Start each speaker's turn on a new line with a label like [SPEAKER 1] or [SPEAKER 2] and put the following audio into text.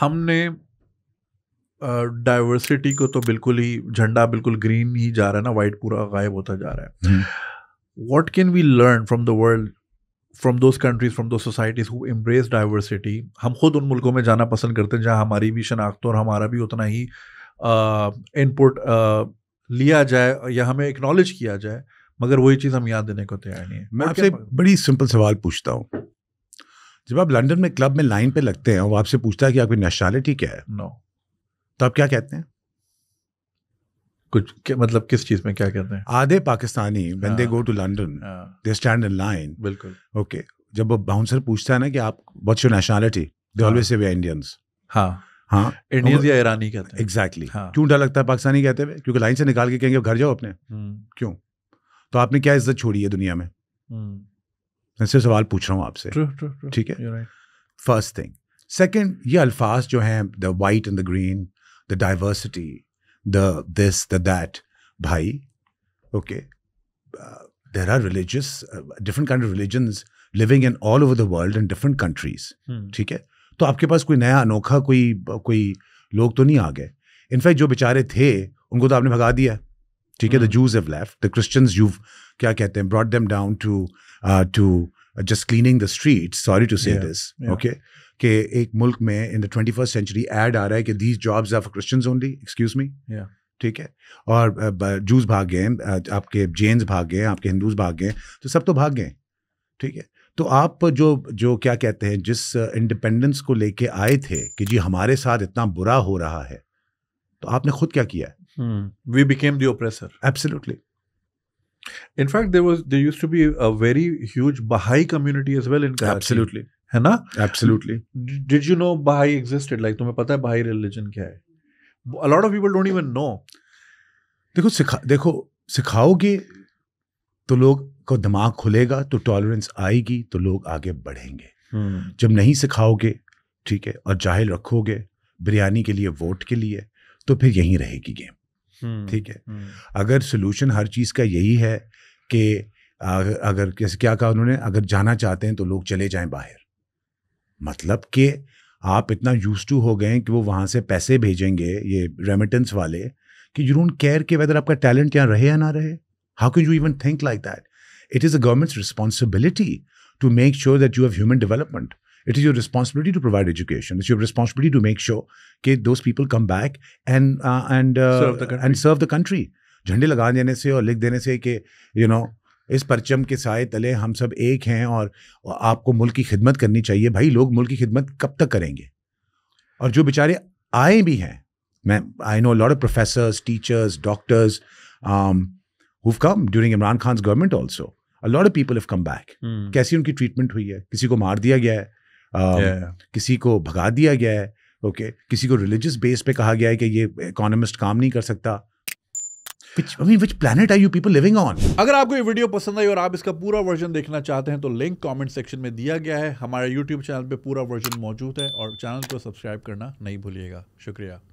[SPEAKER 1] हमने diversity uh, को तो बिल्कुल ही झंडा बिल्कुल ग्रीन ही जा रहा है ना वाइट पूरा गायब होता जा रहा है what can we learn from the world from those countries from those societies who embrace diversity हम खुद उन मुल्कों में जाना पसंद करते हैं जहाँ हमारी भी शनाख्त और हमारा भी उतना ही इनपुट uh, uh, लिया जाए या हमें एक्नॉलेज किया जाए मगर वही चीज़ हम याद देने को तैयार नहीं
[SPEAKER 2] है मैं आपसे बड़ी सिंपल सवाल पूछता हूँ जब आप लंदन में क्लब में लाइन पे लगते हैं वो आपसे पूछता है कि आपकी नेशनैलिटी क्या है नो तो आप क्या कहते हैं कुछ क्या, मतलब किस चीज में क्या कहते हैं आधे Pakistani when they go to London they stand in line बिल्कुल ओके जब वो बाउंसर पूछता है ना कि आप what's your nationality they always say we Indians हाँ हाँ इंडियन या ईरानी कहते हैं एग्जैक्टली exactly. हाँ. क्यों डर लगता है पाकिस्तानी कहते हुए क्योंकि लाइन से निकाल के कहेंगे घर जाओ अपने हम्म। क्यों तो आपने क्या इज्जत छोड़ी है दुनिया में
[SPEAKER 1] हम्म।
[SPEAKER 2] सिर्फ सवाल पूछ रहा हूँ आपसे ठीक है फर्स्ट थिंग सेकेंड ये अल्फाज जो हैं the white and the green the diversity the this the that भाई okay there are religious different kind of religions living in all over the world in different countries ठीक है तो आपके पास कोई नया अनोखा कोई कोई लोग तो नहीं आ गए इनफैक्ट जो बेचारे थे उनको तो आपने भगा दिया ठीक है the Jews have left the Christians you क्या कहते हैं brought them down to to just cleaning the street sorry to say this okay कि एक मुल्क में in the twenty first century ad आ रहा है कि these jobs are for Christians only excuse me ठीक है और जूस uh, uh, भाग गए आपके जेन्स भाग गए आपके हिंदूज भाग गए तो सब तो भाग गए ठीक है तो आप जो जो क्या कहते हैं जिस इंडिपेंडेंस uh, को लेके आए थे कि जी हमारे साथ इतना बुरा हो रहा है तो आपने खुद क्या किया है Hmm. We became the oppressor. Absolutely. In fact, there was there used to be
[SPEAKER 1] a very huge Baha'i community as well in Karachi. Absolutely.
[SPEAKER 2] है ना absolutely did
[SPEAKER 1] you know Baha'i existed like तुम्हें पता है Baha'i religion क्या है
[SPEAKER 2] a lot of people don't even know देखो सिखा देखो सिखाओगे तो लोग को दिमाग खुलेगा तो टॉलरेंस आएगी तो लोग आगे बढ़ेंगे hmm. जब नहीं सिखाओगे ठीक है और जाहिल रखोगे बिरयानी के लिए वोट के लिए तो फिर यहीं रहेगी गेम हम्म, ठीक है हम्म। अगर सोल्यूशन हर चीज़ का यही है कि अगर कैसे क्या कहा उन्होंने अगर जाना चाहते हैं तो लोग चले जाएं बाहर मतलब कि आप इतना यूज टू हो गए कि वो वहां से पैसे भेजेंगे ये रेमिटेंस वाले कि यू डोंट केयर कि वेदर आपका टैलेंट क्या रहे या ना रहे how can you even think like that it is a government's responsibility to make sure that you have human development it is your responsibility to provide education it's your responsibility to make sure के those people come back and and and serve the country झंडे लगा देने से और लिख देने से कि यू नो इस परचम के साए तले हम सब एक हैं और आपको मुल्क की खिदमत करनी चाहिए भाई लोग मुल्क की खिदमत कब तक करेंगे और जो बेचारे आए भी हैं मैं I know lot of professors teachers doctors who come during Imran Khan government also lot of people have come back कैसी उनकी ट्रीटमेंट हुई है किसी को मार दिया गया है Um, yeah. किसी को भगा दिया गया है ओके okay. किसी को रिलीजियस बेस पे कहा गया है कि ये इकोनॉमिस्ट काम नहीं कर सकता Which, I mean, which planet are you people living on?
[SPEAKER 1] अगर आपको ये वीडियो पसंद आई और आप इसका पूरा वर्जन देखना चाहते हैं तो लिंक कमेंट सेक्शन में दिया गया है हमारे यूट्यूब चैनल पे पूरा वर्जन मौजूद है और चैनल को सब्सक्राइब करना नहीं भूलिएगा शुक्रिया